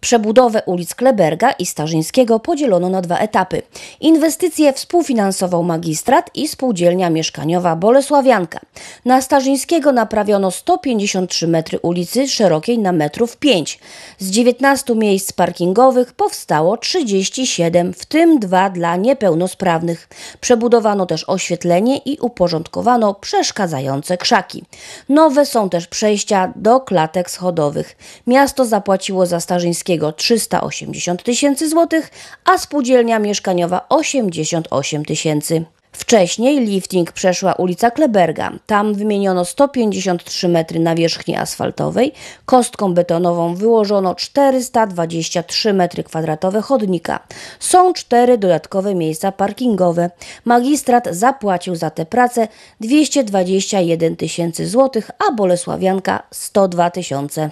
Przebudowę ulic Kleberga i Starzyńskiego podzielono na dwa etapy. Inwestycje współfinansował magistrat i spółdzielnia mieszkaniowa Bolesławianka. Na Starzyńskiego naprawiono 153 metry ulicy szerokiej na metrów 5. Z 19 miejsc parkingowych powstało 37, w tym dwa dla niepełnosprawnych. Przebudowano też oświetlenie i uporządkowano przeszkadzające krzaki. Nowe są też przejścia do klatek schodowych. Miasto zapłaciło za Starzyńskiego Kwiatkowskiego 380 tysięcy złotych, a spółdzielnia mieszkaniowa 88 tysięcy. Wcześniej lifting przeszła ulica Kleberga. Tam wymieniono 153 metry nawierzchni asfaltowej, kostką betonową wyłożono 423 metry kwadratowe chodnika. Są cztery dodatkowe miejsca parkingowe. Magistrat zapłacił za te prace 221 tysięcy złotych, a Bolesławianka 102 tysiące.